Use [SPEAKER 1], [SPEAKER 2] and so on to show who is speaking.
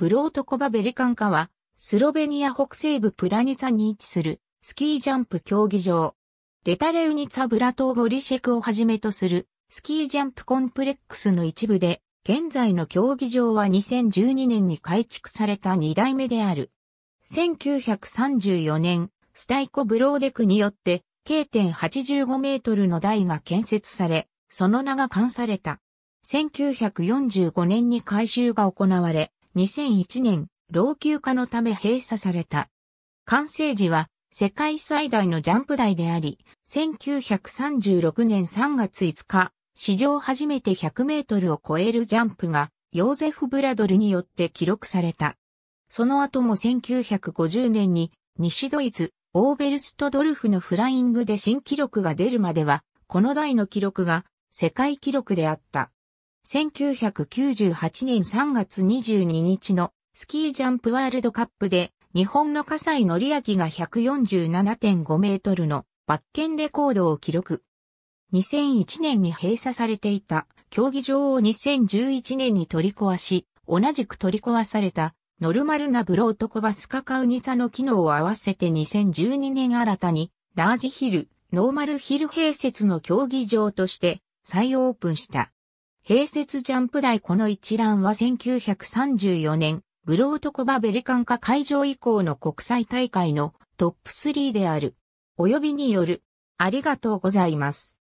[SPEAKER 1] ブロートコバベリカンカは、スロベニア北西部プラニツァに位置するス
[SPEAKER 2] キージャンプ競技場。レタレウニツァブラトーゴリシェクをはじめとするスキージャンプコンプレックスの一部で、現在の競技場は2012年に改築された2代目である。1934年、スタイコブローデクによって、k 8 5メートルの台が建設され、その名が冠された。1945年に改修が行われ、2001年、老朽化のため閉鎖された。完成時は世界最大のジャンプ台であり、1936年3月5日、史上初めて100メートルを超えるジャンプが、ヨーゼフ・ブラドルによって記録された。その後も1950年に、西ドイツ、オーベルストドルフのフライングで新記録が出るまでは、この台の記録が世界記録であった。1998年3月22日のスキージャンプワールドカップで日本の笠井則明が147.5メートルのバッケンレコードを記録。2001年に閉鎖されていた競技場を2011年に取り壊し、同じく取り壊されたノルマルナブロートコバスカカウニサの機能を合わせて2012年新たにラージヒル、ノーマルヒル併設の競技場として再オープンした。併設ジャンプ台この一覧は1934年、ブロートコバベリカンカ会場以降の国際大会のトップ3であ
[SPEAKER 1] る。およびによる。ありがとうございます。